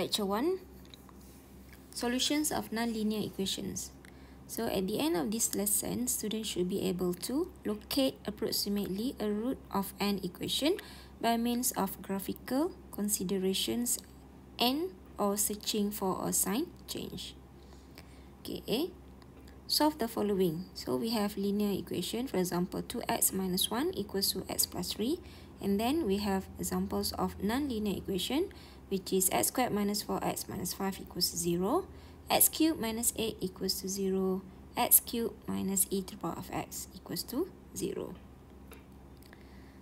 Lecture 1 Solutions of Nonlinear Equations So at the end of this lesson, students should be able to locate approximately a root of an equation by means of graphical considerations and or searching for a sign change. Okay, Solve the following. So we have linear equation, for example, 2x minus 1 equals to x plus 3. And then we have examples of nonlinear equation, which is x squared minus 4x minus 5 equals to 0, x cubed minus 8 equals to 0, x cubed minus e to the power of x equals to 0.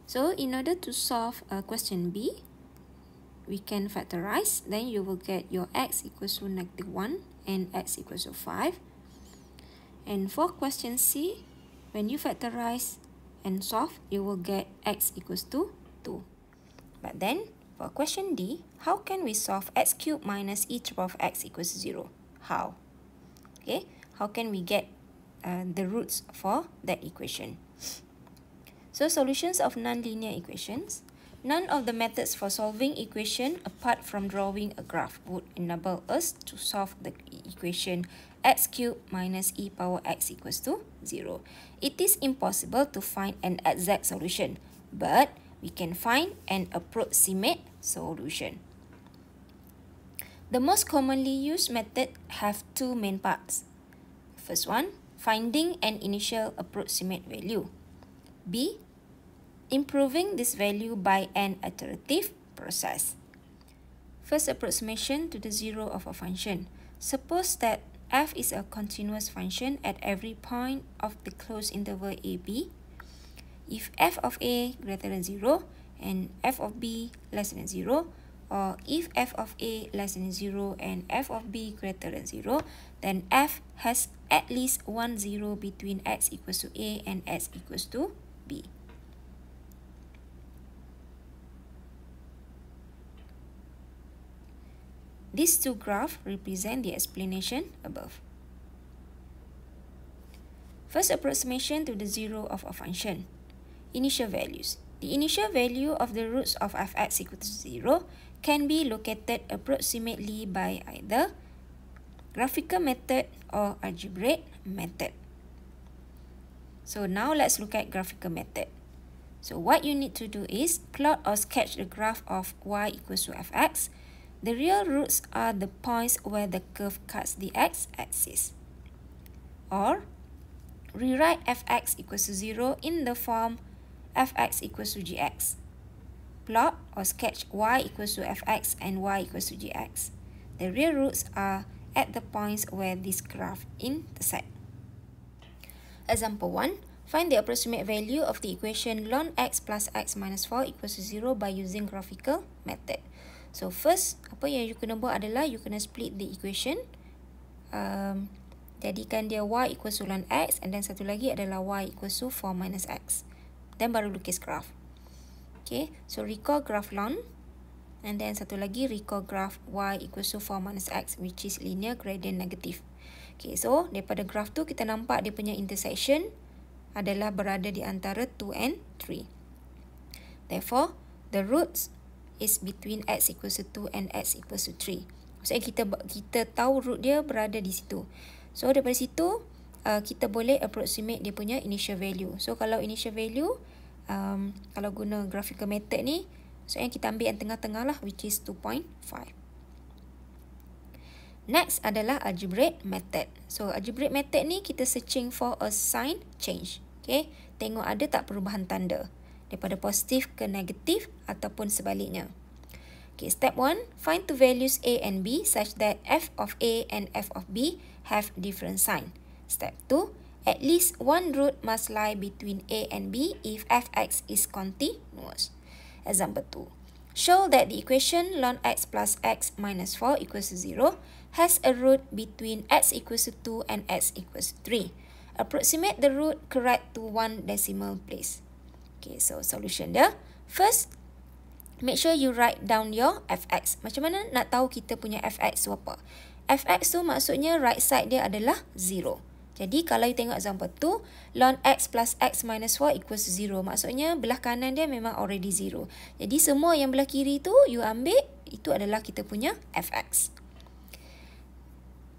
So in order to solve uh, question B, we can factorize, then you will get your x equals to negative 1 and x equals to 5. And for question C, when you factorize and solve, you will get x equals to 2. But then, for question D, how can we solve x cubed minus e power of x equals 0? How? Okay, how can we get uh, the roots for that equation? So solutions of nonlinear equations. None of the methods for solving equation apart from drawing a graph would enable us to solve the equation x cubed minus e power x equals to 0. It is impossible to find an exact solution, but we can find an approximate solution. The most commonly used method have two main parts. First one, finding an initial approximate value. B, improving this value by an iterative process. First approximation to the zero of a function. Suppose that f is a continuous function at every point of the closed interval ab if f of a greater than 0 and f of b less than 0 or if f of a less than 0 and f of b greater than 0 then f has at least one zero between x equals to a and x equals to b. These two graphs represent the explanation above. First approximation to the zero of a function initial values. The initial value of the roots of fx equal to 0 can be located approximately by either graphical method or algebraic method. So now let's look at graphical method. So what you need to do is plot or sketch the graph of y equals to fx. The real roots are the points where the curve cuts the x-axis. Or rewrite fx equals to 0 in the form fx equals to gx. Plot or sketch y equals to fx and y equals to gx. The real roots are at the points where this graph intersect. Example 1. Find the approximate value of the equation ln x plus x minus 4 equals to 0 by using graphical method. So first, apa yang you kena buat adalah you kena split the equation. Um, jadikan dia y equals to ln x and then satu lagi adalah y equals to 4 minus x then baru lukis graf. Okay, so recall graf lon, And then satu lagi recall graf y equals to 4 minus x which is linear gradient negative. Okay, so daripada graf tu kita nampak dia punya intersection adalah berada di antara 2 and 3. Therefore, the roots is between x equals to 2 and x equals to 3. Maksudnya kita kita tahu root dia berada di situ. So daripada situ, Uh, kita boleh approximate dia punya initial value. So kalau initial value um, kalau guna graphical method ni so yang kita ambil yang tengah-tengah lah which is 2.5. Next adalah algebraic method. So algebraic method ni kita searching for a sign change. Okay. Tengok ada tak perubahan tanda daripada positif ke negatif ataupun sebaliknya. Okay, step 1, find two values a and b such that f of a and f of b have different sign. Step 2. At least one root must lie between A and B if fx is continuous. Example 2. Show that the equation ln x plus x minus 4 equals to 0 has a root between x equals to 2 and x equals 3. Approximate the root correct to one decimal place. Okay, so solution dia. First, make sure you write down your fx. Macam mana nak tahu kita punya fx tu apa? fx tu maksudnya right side dia adalah 0. 0. Jadi kalau you tengok example tu, ln x plus x minus 4 equals 0. Maksudnya belah kanan dia memang already 0. Jadi semua yang belah kiri tu you ambil, itu adalah kita punya fx.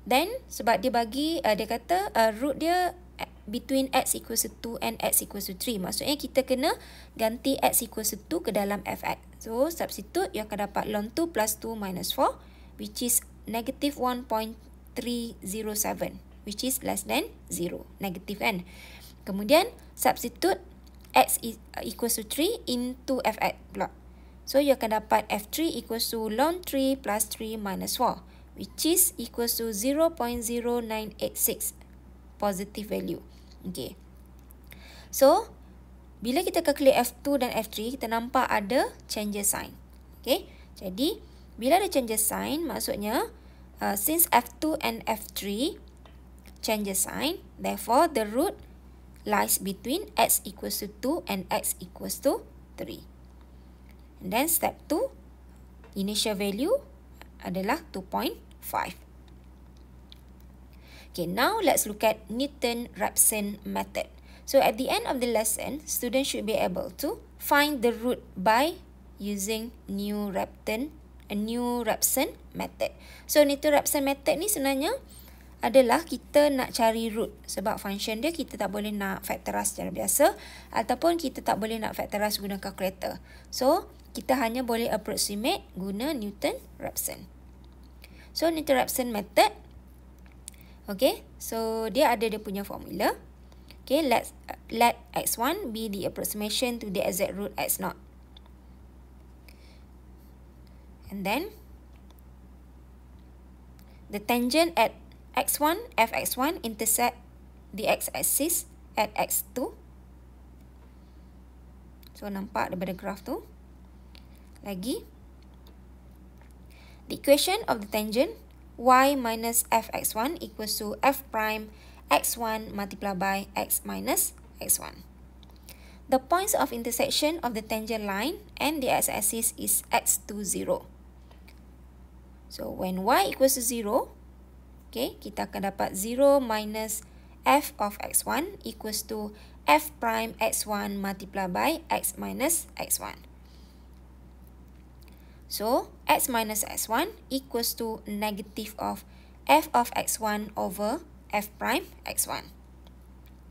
Then sebab dia bagi, uh, dia kata uh, root dia eh, between x equals 2 and x equals 3. Maksudnya kita kena ganti x equals 2 ke dalam fx. So substitute you akan dapat ln 2 plus 2 minus 4 which is negative 1.307 which is less than 0. Negative kan? Kemudian, substitute x uh, equals to 3 into f fx pula. So, you akan dapat f3 equals to ln 3 plus 3 minus 4, which is equals to 0.0986 positive value. Okay. So, bila kita calculate f2 dan f3, kita nampak ada change sign. Okay. Jadi, bila ada change sign, maksudnya, uh, since f2 and f3 Change the sign. Therefore, the root lies between x equals to 2 and x equals to 3. And then step 2, initial value adalah 2.5. Okay, now let's look at Newton-Raphson method. So at the end of the lesson, students should be able to find the root by using new Raphson, a uh, new Raphson method. So Newton-Raphson method ni sebenarnya adalah kita nak cari root sebab function dia kita tak boleh nak factorize secara biasa ataupun kita tak boleh nak factorize guna calculator. So, kita hanya boleh approximate guna Newton-Raphson. So, Newton-Raphson method. Okay, so dia ada dia punya formula. Okay, let, let x1 be the approximation to the exact root x0. And then, the tangent at x1, fx1 intersect the x-axis at x2. So, nampak daripada graf tu. Lagi. The equation of the tangent y minus fx1 equals to f prime x1 multiplied by x minus x1. The points of intersection of the tangent line and the x-axis is x to 0. So, when y equals to 0, Okay, kita akan dapat 0 minus f of x1 equals to f prime x1 multiplied by x minus x1. So, x minus x1 equals to negative of f of x1 over f prime x1.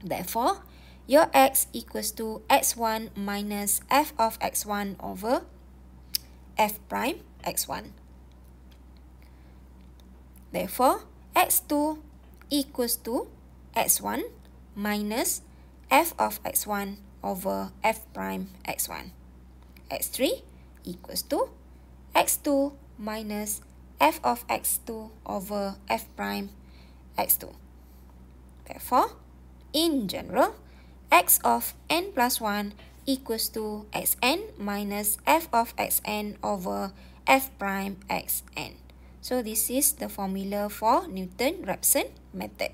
Therefore, your x equals to x1 minus f of x1 over f prime x1. Therefore, x2 equals to x1 minus f of x1 over f prime x1. x3 equals to x2 minus f of x2 over f prime x2. Therefore, in general, x of n plus 1 equals to xn minus f of xn over f prime xn. So this is the formula for Newton-Raphson method.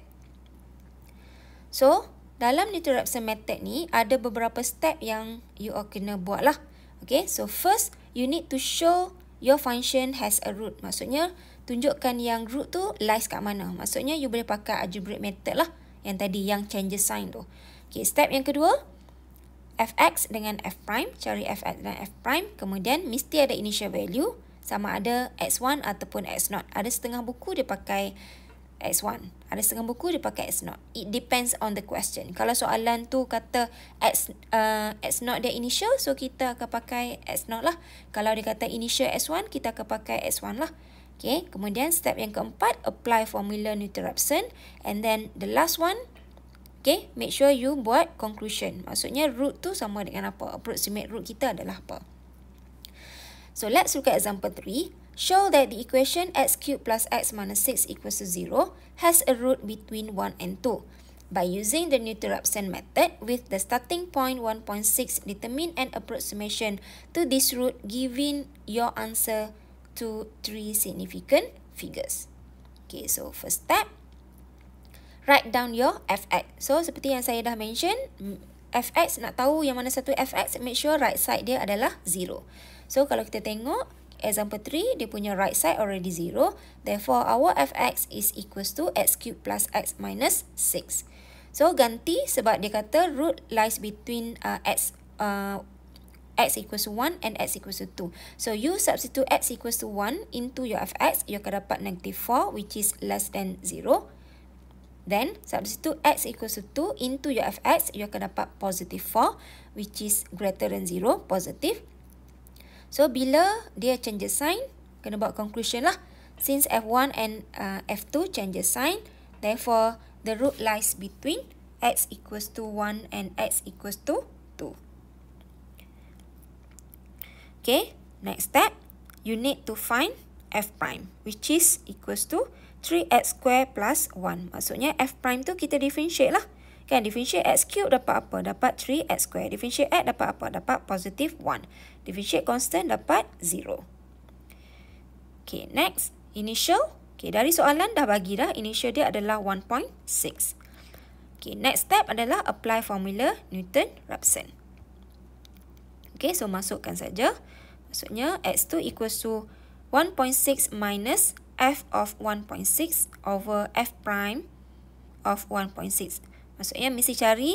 So dalam Newton-Raphson method ni ada beberapa step yang you all kena buat lah. Okay, so first you need to show your function has a root. Maksudnya tunjukkan yang root tu lies kat mana. Maksudnya you boleh pakai algebraic method lah yang tadi yang changes sign tu. Okay, step yang kedua fx dengan f prime cari fx dan f prime kemudian mesti ada initial value sama ada X1 ataupun X0. Ada setengah buku dia pakai X1. Ada setengah buku dia pakai X0. It depends on the question. Kalau soalan tu kata X, uh, X0 dia initial, so kita akan pakai X0 lah. Kalau dia kata initial X1, kita akan pakai X1 lah. Okay, kemudian step yang keempat, apply formula Newton-Raphson. And then the last one, okay, make sure you buat conclusion. Maksudnya root tu sama dengan apa. Approximate root kita adalah apa. So let's look at example 3. Show that the equation x cubed plus x minus 6 equals to 0 has a root between 1 and 2. By using the Newton-Raphson method, with the starting point 1.6, determine an approximation to this root giving your answer to three significant figures. Okay, so first step, write down your fx. So, seperti yang saya dah mention, mm, fx, nak tahu yang mana satu fx, make sure right side dia adalah 0. 0. So kalau kita tengok example 3 dia punya right side already 0 therefore our fx is equals to x cube plus x minus 6. So ganti sebab dia kata root lies between uh, x uh, x equals to 1 and x equals to 2. So you substitute x equals to 1 into your fx you akan dapat negative 4 which is less than 0. Then substitute x equals to 2 into your fx you akan dapat positive 4 which is greater than 0 positive. So bila dia change sign, kena buat conclusion lah. Since F1 and uh, F2 change sign, therefore the root lies between x equals to 1 and x equals to 2. Okay, next step, you need to find F prime, which is equals to 3x square plus 1. Maksudnya F prime tu kita differentiate lah. Kan, differentiate x cube dapat apa? Dapat 3x square. Differentiate x dapat apa? Dapat positive 1. Differentiate constant dapat 0. Okay, next. Initial. Okay, dari soalan dah bagi dah. Initial dia adalah 1.6. Okay, next step adalah apply formula Newton-Raphson. Okay, so masukkan saja. Maksudnya, x2 equals to 1.6 minus f of 1.6 over f prime of 1.6. Maksudnya mesti cari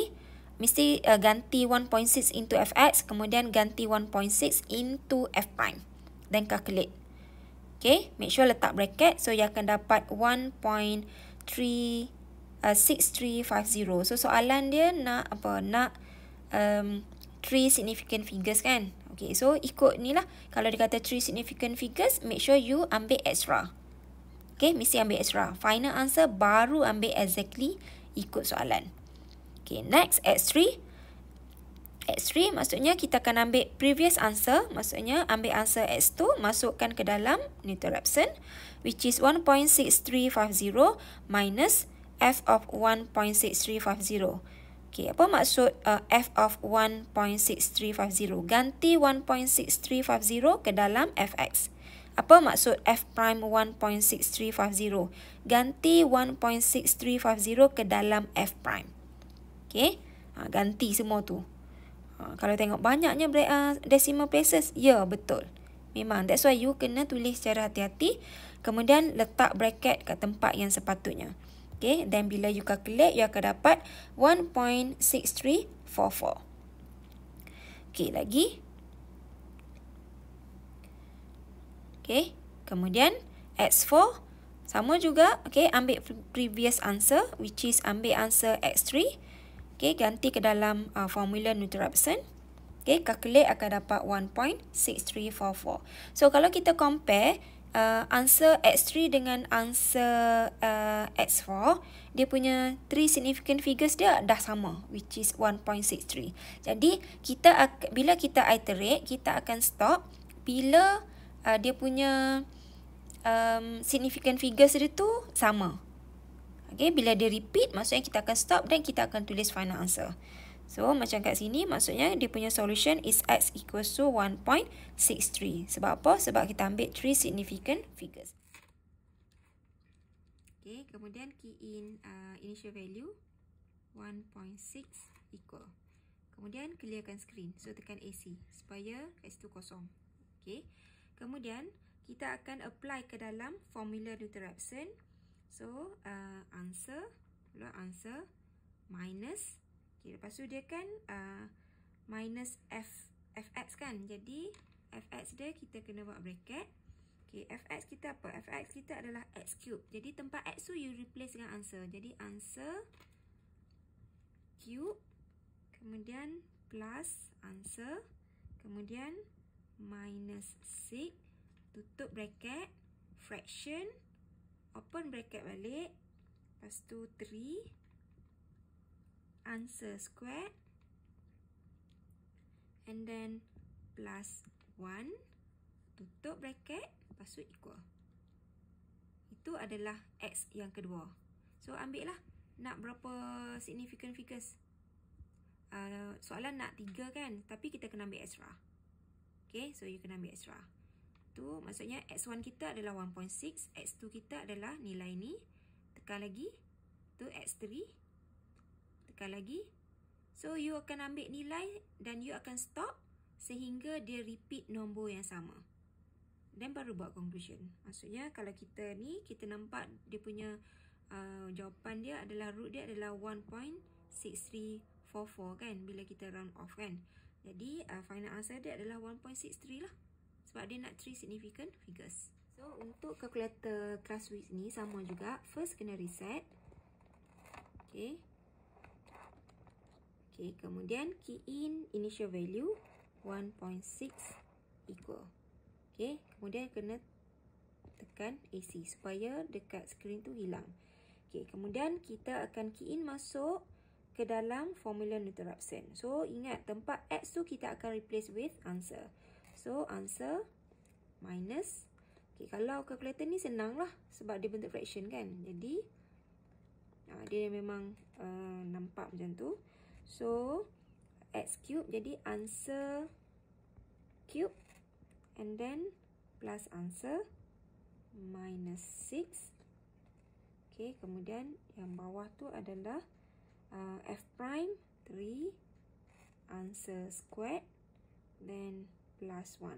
mesti uh, ganti 1.6 into fx kemudian ganti 1.6 into f prime then calculate. Okay, make sure letak bracket so you akan dapat 1.3 uh, 6350. So soalan dia nak apa nak um, three significant figures kan? Okay, so ikut ni lah. Kalau dia kata three significant figures, make sure you ambil extra. Okay, mesti ambil extra. Final answer baru ambil exactly ikut soalan. Okay, next X3. X3 maksudnya kita akan ambil previous answer. Maksudnya ambil answer X2 masukkan ke dalam neutral Which is 1.6350 minus F of 1.6350. Okay, apa maksud uh, F of 1.6350? Ganti 1.6350 ke dalam Fx. Okay. Apa maksud F prime 1.6350? Ganti 1.6350 ke dalam F prime. Okay. Ha, ganti semua tu. Ha, kalau tengok banyaknya ah, decimal places. Ya, betul. Memang. That's why you kena tulis secara hati-hati. Kemudian letak bracket ke tempat yang sepatutnya. Okay. Then bila you calculate, you akan dapat 1.6344. Okay, lagi. Okay. Okay. Kemudian X4. Sama juga. Okay. Ambil previous answer. Which is ambil answer X3. Okay. Ganti ke dalam uh, formula Newton-Raphson. Okay. Calculate akan dapat 1.6344. So kalau kita compare. Uh, answer X3 dengan answer uh, X4 Dia punya 3 significant figures dia dah sama Which is 1.63 Jadi kita bila kita iterate Kita akan stop Bila uh, dia punya um, significant figures dia tu sama. Okay, bila dia repeat, maksudnya kita akan stop dan kita akan tulis final answer. So, macam kat sini, maksudnya dia punya solution is x equals to 1.63. Sebab apa? Sebab kita ambil three significant figures. Okay, kemudian key in uh, initial value 1.6 equal. Kemudian, clearkan screen. So, tekan AC supaya x situ kosong. Okay. Kemudian kita akan apply ke dalam formula Dr. Epson. So uh, answer, keluar answer minus. Okay, lepas tu dia kan uh, minus f fx kan. Jadi fx dia kita kena buat bracket. Okay, fx kita apa? fx kita adalah x cube. Jadi tempat x tu you replace dengan answer. Jadi answer cube kemudian plus answer kemudian minus 6 tutup bracket fraction open bracket balik lepas tu 3 answer square, and then plus 1 tutup bracket lepas tu equal itu adalah x yang kedua so ambil lah nak berapa significant figures uh, soalan nak 3 kan tapi kita kena ambil extra Okay, so you kena ambil extra. Tu maksudnya X1 kita adalah 1.6. X2 kita adalah nilai ni. Tekan lagi. Tu X3. Tekan lagi. So, you akan ambil nilai dan you akan stop sehingga dia repeat nombor yang sama. Then baru buat conclusion. Maksudnya, kalau kita ni, kita nampak dia punya uh, jawapan dia adalah root dia adalah 1.6344 kan? Bila kita round off kan? Jadi uh, final answer dia adalah 1.63 lah. Sebab dia nak 3 significant figures. So untuk calculator class width ni sama juga. First kena reset. Okay. Okay kemudian key in initial value 1.6 equal. Okay kemudian kena tekan AC supaya dekat screen tu hilang. Okay kemudian kita akan key in masuk ke dalam formula nitroxen. So, ingat tempat X tu kita akan replace with answer. So, answer minus. Okay, kalau calculator ni senang lah sebab dia bentuk fraction kan. Jadi, uh, dia memang uh, nampak macam tu. So, X cube jadi answer cube and then plus answer minus 6. Okay, kemudian yang bawah tu adalah 6 uh, f prime 3 answer squared then plus 1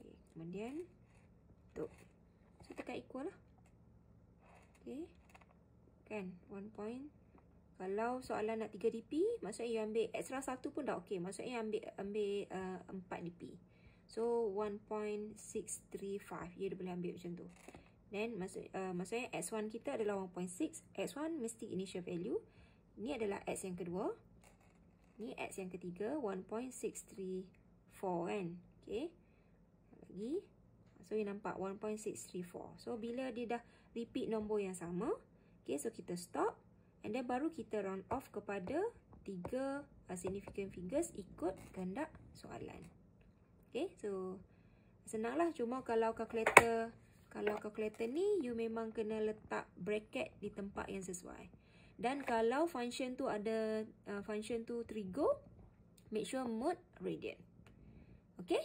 okay kemudian tu so tekan equal lah okay kan 1 point kalau soalan nak 3 dp maksudnya you ambil extra 1 pun dah okay maksudnya ambil ambil uh, 4 dp so 1.635 you dah boleh ambil macam tu Then maksud, uh, maksudnya X1 kita adalah 1.6. X1 mesti initial value. Ni adalah X yang kedua. Ni X yang ketiga 1.634 kan. Okay. Lagi. So you nampak 1.634. So bila dia dah repeat nombor yang sama. Okay so kita stop. And then baru kita round off kepada tiga uh, significant figures ikut kehendak soalan. Okay so senanglah cuma kalau kalkulator kalau kalkulator ni you memang kena letak bracket di tempat yang sesuai dan kalau function tu ada uh, function tu trigger make sure mode radian okay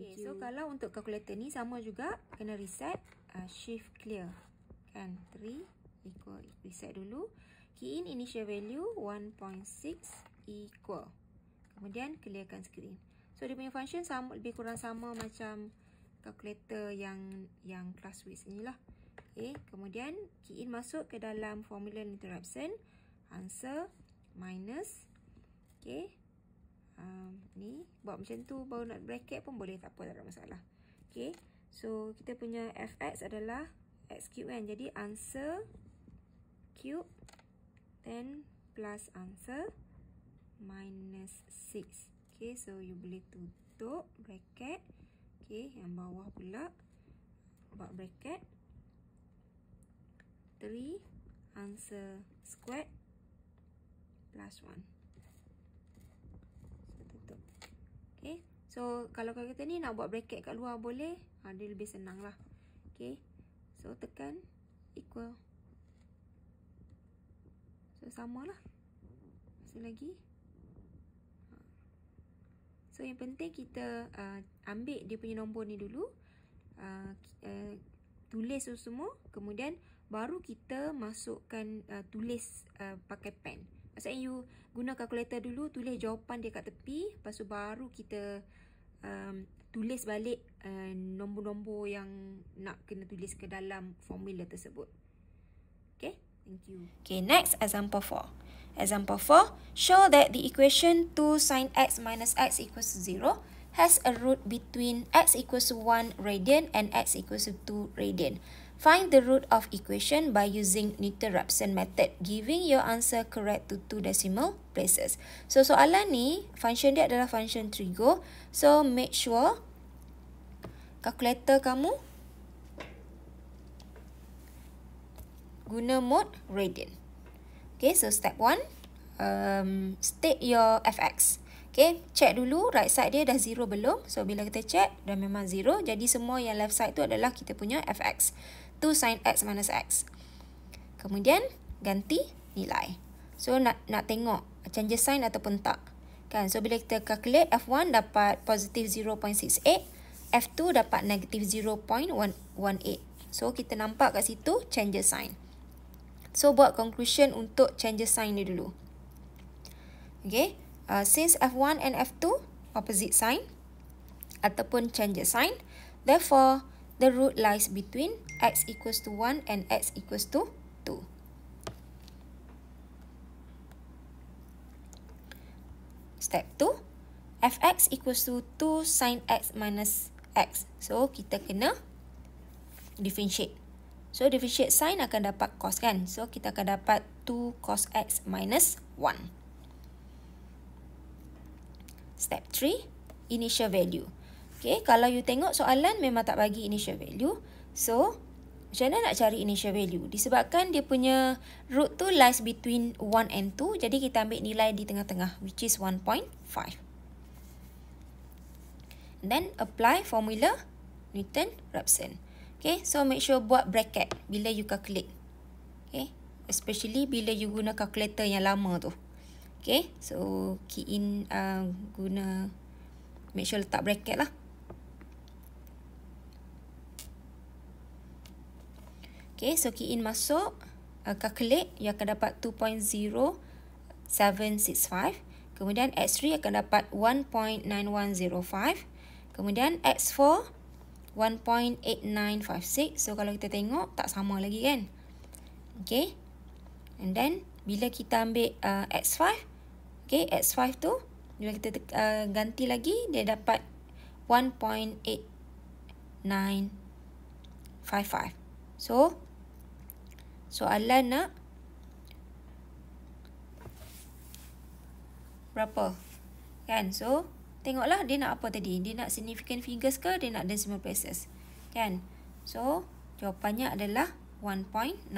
Okay, so kalau untuk kalkulator ni sama juga kena reset uh, shift clear kan 3 equal reset dulu key in initial value 1.6 equal kemudian clearkan screen so dia punya function sama lebih kurang sama macam calculator yang yang class weight sinilah. Okey, kemudian key in masuk ke dalam formula interruption answer minus okey. Um, ni buat macam tu baru nak bracket pun boleh tak apa tak ada masalah. Okey. So kita punya fx adalah x cube kan. Jadi answer cube 10 plus answer minus 6. Okay, so you boleh tutup bracket. Okey, yang bawah pula buat bracket 3 answer squared plus 1. So tutup. Okey. So kalau kau kata ni nak buat bracket kat luar boleh, ha dia lebih lah. Okey. So tekan equal. So lah. Masih lagi So yang penting kita uh, ambil dia punya nombor ni dulu. Uh, uh, tulis tu semua. Kemudian baru kita masukkan uh, tulis uh, pakai pen. Maksudnya you guna kalkulator dulu. Tulis jawapan dia kat tepi. Lepas tu baru kita um, tulis balik uh, nombor-nombor yang nak kena tulis ke dalam formula tersebut. Okay. Thank you. Okay next example 4. Example 4, show that the equation 2 sin x minus x equals 0 has a root between x equals 1 radian and x equals 2 radian. Find the root of equation by using Newton-Raphson method, giving your answer correct to two decimal places. So, soalan ni, function dia adalah function trigo. So, make sure calculator kamu guna mode radian. Okay, so step one, um, state your fx. Okay, check dulu right side dia dah zero belum. So, bila kita check, dah memang zero, Jadi, semua yang left side tu adalah kita punya fx. 2 sin x minus x. Kemudian, ganti nilai. So, nak nak tengok change sign ataupun tak. kan? So, bila kita calculate f1 dapat positif 0.68. F2 dapat negatif 0.18. So, kita nampak kat situ change sign. So buat conclusion untuk change sign ni dulu. Okay. Uh, since F1 and F2 opposite sign ataupun change sign. Therefore the root lies between x equals to 1 and x equals to 2. Step 2. Fx equals to 2 sin x minus x. So kita kena differentiate. So differentiate sign akan dapat cos kan. So kita akan dapat 2 cos x minus 1. Step 3, initial value. Okay, kalau you tengok soalan memang tak bagi initial value. So, macam mana nak cari initial value? Disebabkan dia punya root tu lies between 1 and 2. Jadi kita ambil nilai di tengah-tengah which is 1.5. then apply formula Newton-Raphson. Okay, so make sure buat bracket bila you calculate. Okay, especially bila you guna calculator yang lama tu. Okay, so key in uh, guna, make sure letak bracket lah. Okay, so key in masuk, uh, calculate, you akan dapat 2.0765. Kemudian X3 akan dapat 1.9105. Kemudian X4, 1.8956 So kalau kita tengok tak sama lagi kan Okay And then bila kita ambil uh, X5 Okay X5 tu Bila kita uh, ganti lagi Dia dapat 1.8955 So Soalan nak Berapa Kan so Tengoklah dia nak apa tadi. Dia nak significant figures ke? Dia nak decimal places. Kan? So, jawapannya adalah 1.90.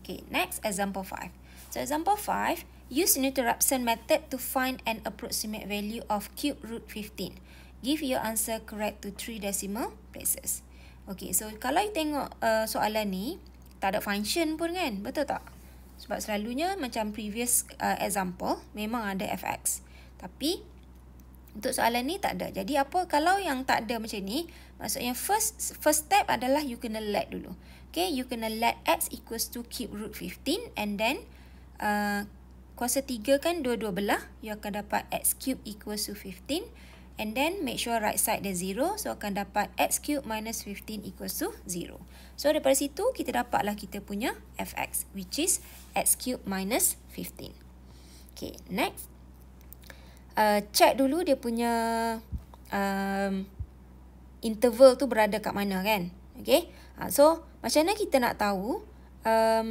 Okay, next example 5. So, example 5. Use Newton Raphson method to find an approximate value of cube root 15. Give your answer correct to 3 decimal places. Okay, so kalau you tengok uh, soalan ni, tak ada function pun kan? Betul tak? Sebab selalunya macam previous uh, example, memang ada fx. Okay. Tapi untuk soalan ni tak ada. Jadi apa kalau yang tak ada macam ni, maksudnya first first step adalah you kena let dulu. Okay, you kena let x equals to cube root 15 and then uh, kuasa 3 kan dua-dua belah. You akan dapat x cube equals to 15 and then make sure right side dia 0. So akan dapat x cube minus 15 equals to 0. So daripada situ kita dapatlah kita punya fx which is x cube minus 15. Okay, next uh, check dulu dia punya um, interval tu berada kat mana kan. Okay. Uh, so macam mana kita nak tahu um,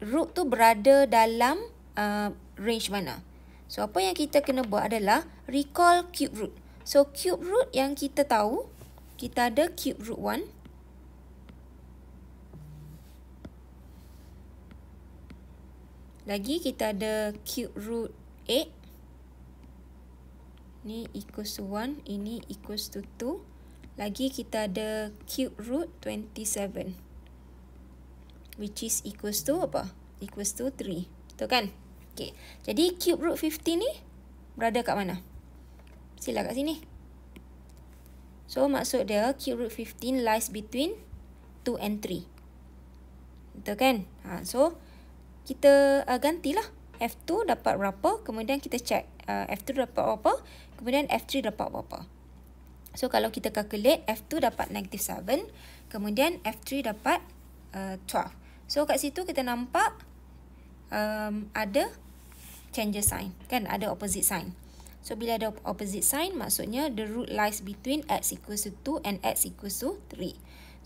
root tu berada dalam uh, range mana. So apa yang kita kena buat adalah recall cube root. So cube root yang kita tahu kita ada cube root 1. Lagi kita ada cube root 8 ni equals to 1, ini equals to 2. Lagi kita ada cube root 27. Which is equals to apa? Equals to 3. Betul kan? Okay. Jadi cube root 15 ni berada kat mana? Sila kat sini. So maksud dia cube root 15 lies between 2 and 3. Betul kan? Ha, so kita uh, gantilah. F2 dapat berapa? Kemudian kita check uh, ah, F2 dapat berapa? Kemudian F3 dapat berapa? So kalau kita calculate F2 dapat negative 7. Kemudian F3 dapat uh, 12. So kat situ kita nampak um, ada change sign. Kan ada opposite sign. So bila ada opposite sign maksudnya the root lies between X equals to 2 and X equals to 3.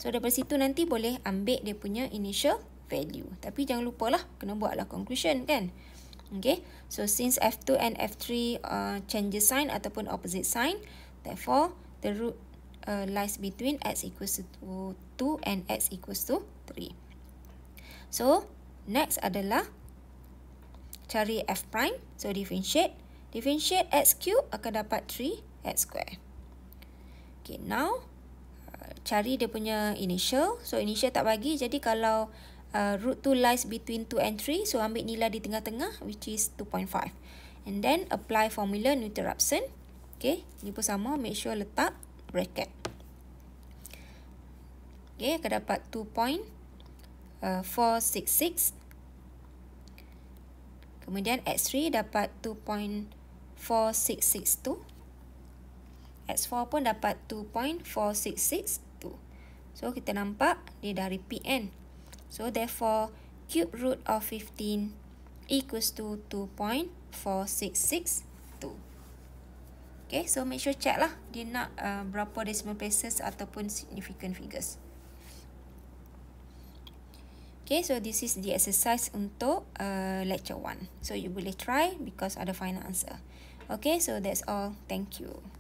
So daripada situ nanti boleh ambil dia punya initial value. Tapi jangan lupalah kena buatlah conclusion kan. Kan. Okay, so since F2 and F3 uh, change sign ataupun opposite sign, therefore the root uh, lies between x equals to 2 and x equals to 3. So, next adalah cari F prime, so differentiate. Differentiate x cube akan dapat 3x square. Okay, now uh, cari dia punya initial. So, initial tak bagi, jadi kalau uh, root 2 lies between 2 and 3. So, ambil nilai di tengah-tengah which is 2.5. And then, apply formula Newton Raphson. Okay, ni pun sama. Make sure letak bracket. Okay, akan dapat 2.466. Uh, Kemudian, X3 dapat 2.4662. X4 pun dapat 2.4662. So, kita nampak dia dari PN. So therefore, cube root of 15 equals to 2.4662. Okay, so make sure check lah. Dia nak uh, berapa decimal places ataupun significant figures. Okay, so this is the exercise untuk uh, lecture 1. So you boleh try because ada final answer. Okay, so that's all. Thank you.